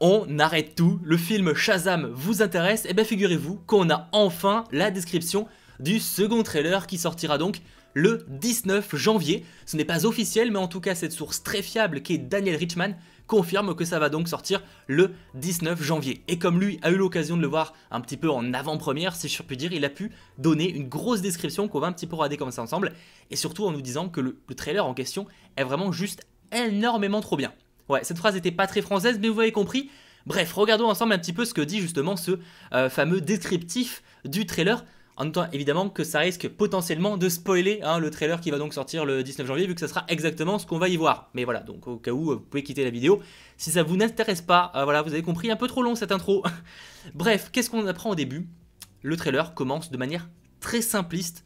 On arrête tout, le film Shazam vous intéresse Et eh bien figurez-vous qu'on a enfin la description du second trailer qui sortira donc le 19 janvier. Ce n'est pas officiel, mais en tout cas cette source très fiable qui est Daniel Richman confirme que ça va donc sortir le 19 janvier. Et comme lui a eu l'occasion de le voir un petit peu en avant-première, si je puis dire, il a pu donner une grosse description qu'on va un petit peu regarder comme ça ensemble, et surtout en nous disant que le trailer en question est vraiment juste énormément trop bien. Ouais, cette phrase n'était pas très française, mais vous avez compris. Bref, regardons ensemble un petit peu ce que dit justement ce euh, fameux descriptif du trailer. En notant évidemment, que ça risque potentiellement de spoiler hein, le trailer qui va donc sortir le 19 janvier, vu que ça sera exactement ce qu'on va y voir. Mais voilà, donc au cas où, euh, vous pouvez quitter la vidéo. Si ça vous n'intéresse pas, euh, voilà, vous avez compris, un peu trop long cette intro. Bref, qu'est-ce qu'on apprend au début Le trailer commence de manière très simpliste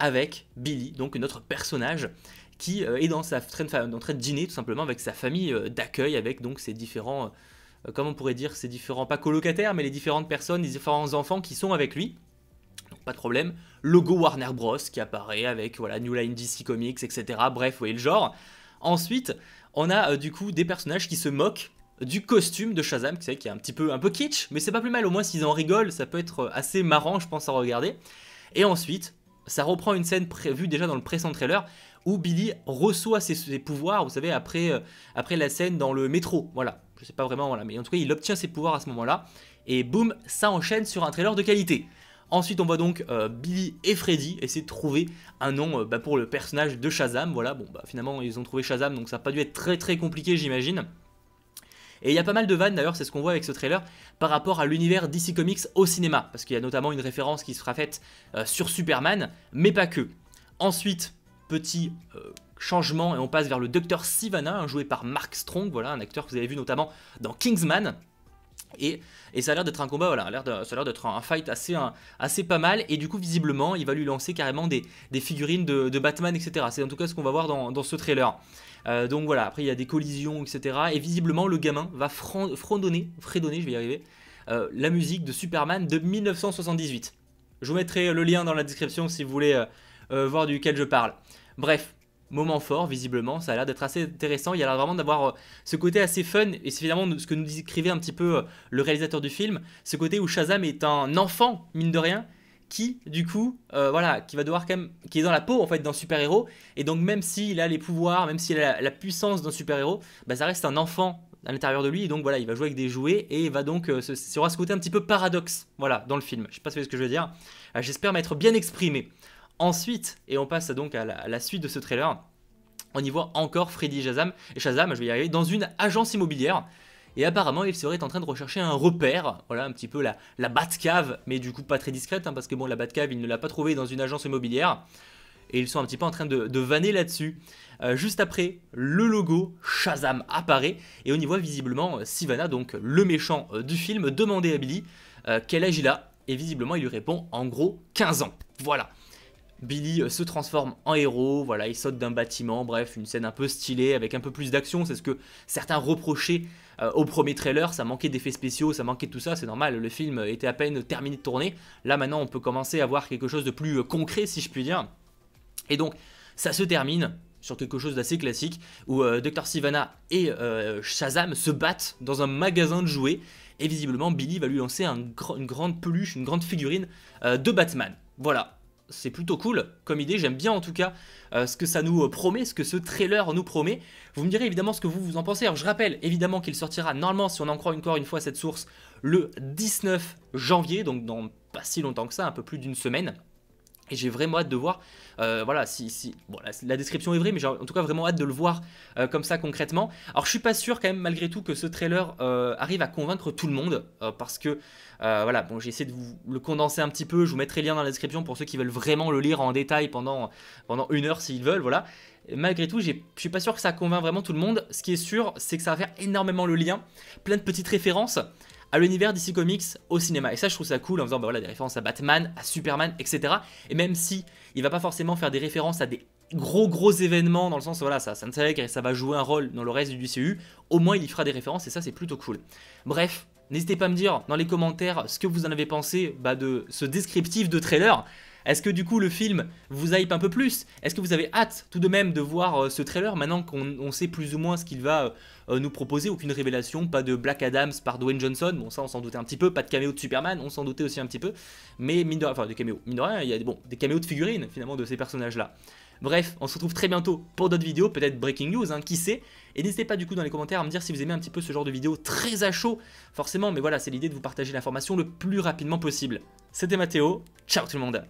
avec Billy, donc notre personnage, qui euh, est dans sa en train de dîner tout simplement avec sa famille euh, d'accueil, avec donc ses différents, euh, comment on pourrait dire, ses différents, pas colocataires, mais les différentes personnes, les différents enfants qui sont avec lui. Donc pas de problème. Logo Warner Bros qui apparaît avec voilà New Line DC Comics, etc. Bref, vous voyez le genre. Ensuite, on a du coup des personnages qui se moquent du costume de Shazam, qui est un petit peu un peu kitsch, mais c'est pas plus mal. Au moins s'ils en rigolent, ça peut être assez marrant, je pense à regarder. Et ensuite, ça reprend une scène prévue déjà dans le précédent trailer où Billy reçoit ses, pouvoirs, vous savez, après, euh, après la scène dans le métro. Voilà, je sais pas vraiment, mais en tout cas, il obtient ses pouvoirs à ce moment-là. Et boum, ça enchaîne sur un trailer de qualité. Ensuite, on voit donc euh, Billy et Freddy essayer de trouver un nom euh, bah, pour le personnage de Shazam. Voilà, bon, bah, finalement, ils ont trouvé Shazam, donc ça n'a pas dû être très très compliqué, j'imagine. Et il y a pas mal de vannes d'ailleurs, c'est ce qu'on voit avec ce trailer, par rapport à l'univers DC Comics au cinéma, parce qu'il y a notamment une référence qui sera faite sur Superman, mais pas que. Ensuite, petit euh, changement et on passe vers le docteur Sivana, joué par Mark Strong, voilà, un acteur que vous avez vu notamment dans Kingsman. Et, et ça a l'air d'être un combat, voilà, de, ça a l'air d'être un fight assez, assez pas mal. Et du coup, visiblement, il va lui lancer carrément des, figurines de, Batman, etc. C'est en tout cas ce qu'on va voir dans, ce trailer. Euh, donc voilà, après il y a des collisions, etc. Et visiblement, le gamin va fredonner, fredonner, je vais y arriver, euh, la musique de Superman de 1978. Je vous mettrai le lien dans la description si vous voulez euh, voir duquel je parle. Bref, moment fort, visiblement, ça a l'air d'être assez intéressant. Il y a l'air vraiment d'avoir euh, ce côté assez fun, et c'est finalement ce que nous décrivait un petit peu euh, le réalisateur du film, ce côté où Shazam est un enfant, mine de rien, qui du coup voilà qui va devoir quand même qui est dans la peau en fait d'un super héros et donc même s'il a les pouvoirs même s'il a la, puissance d'un super héros bah ça reste un enfant à l'intérieur de lui et donc voilà il va jouer avec des jouets et va donc se, il aura ce côté un petit peu paradoxe voilà dans le film je sais pas si ce que je veux dire j'espère m'être bien exprimé Ensuite, et on passe donc à la, suite de ce trailer, on y voit encore Freddy Shazam, et Shazam, je vais y arriver, dans une agence immobilière. Et apparemment, il serait en train de rechercher un repère, voilà, un petit peu la, Batcave, mais du coup pas très discrète, hein, parce que bon, la Batcave, il ne l'a pas trouvé dans une agence immobilière. Et ils sont un petit peu en train de, de vanner là-dessus. Euh, juste après, le logo Shazam apparaît, et on y voit visiblement euh, Sivana, donc le méchant euh, du film, demander à Billy quel âge il a, et visiblement il lui répond en gros 15 ans. Voilà. Billy euh, se transforme en héros, voilà, il saute d'un bâtiment, bref, une scène un peu stylée, avec un peu plus d'action, c'est ce que certains reprochaient euh, au premier trailer, ça manquait d'effets spéciaux, ça manquait de tout ça, c'est normal, le film était à peine terminé de tourner, là maintenant on peut commencer à voir quelque chose de plus euh, concret si je puis dire, et donc ça se termine, sur quelque chose d'assez classique où Dr. Sivana et Shazam se battent dans un magasin de jouets et visiblement Billy va lui lancer une grande peluche, une grande figurine de Batman. Voilà, c'est plutôt cool comme idée, j'aime bien en tout cas euh, ce que ça nous euh, promet, ce que ce trailer nous promet. Vous me direz évidemment ce que vous vous en pensez. Alors je rappelle évidemment qu'il sortira normalement, si on en croit encore une fois cette source, le 19 janvier, donc dans pas si longtemps que ça, un peu plus d'une semaine. Et j'ai vraiment hâte de voir, euh, voilà, si, si la, description est vraie, mais j'ai en tout cas vraiment hâte de le voir euh, comme ça concrètement. Alors je suis pas sûr quand même malgré tout que ce trailer euh, arrive à convaincre tout le monde, parce que voilà, bon j'ai essayé de vous le condenser un petit peu, je vous mettrai le lien dans la description pour ceux qui veulent vraiment le lire en détail pendant, pendant une heure s'ils veulent, voilà. malgré tout, je suis pas sûr que ça convainc vraiment tout le monde. Ce qui est sûr, c'est que ça va faire énormément le lien, plein de petites références à l'univers DC Comics au cinéma. Et ça, je trouve ça cool en faisant bah voilà, des références à Batman, à Superman, etc. Et même si il va pas forcément faire des références à des gros gros événements dans le sens voilà ça s'intègre et ça va jouer un rôle dans le reste du DCU au moins il y fera des références et ça c'est plutôt cool bref N'hésitez pas à me dire dans les commentaires ce que vous en avez pensé bah, de ce descriptif de trailer. Est-ce que du coup le film vous hype un peu plus Est-ce que vous avez hâte tout de même de voir euh, ce trailer maintenant qu'on sait plus ou moins ce qu'il va euh, euh, nous proposer Aucune révélation, pas de Black Adams par Dwayne Johnson, bon ça on s'en doutait un petit peu, pas de caméo de Superman, on s'en doutait aussi un petit peu, mais mine de, enfin des caméos, mine de rien, il y a bon, des caméos de figurines finalement de ces personnages-là. Bref, on se retrouve très bientôt pour d'autres vidéos, peut-être breaking news, hein, qui sait. Et n'hésitez pas du coup dans les commentaires à me dire si vous aimez un petit peu ce genre de vidéo très à chaud, forcément, mais voilà, c'est l'idée de vous partager l'information le plus rapidement possible. C'était Mathéo, ciao tout le monde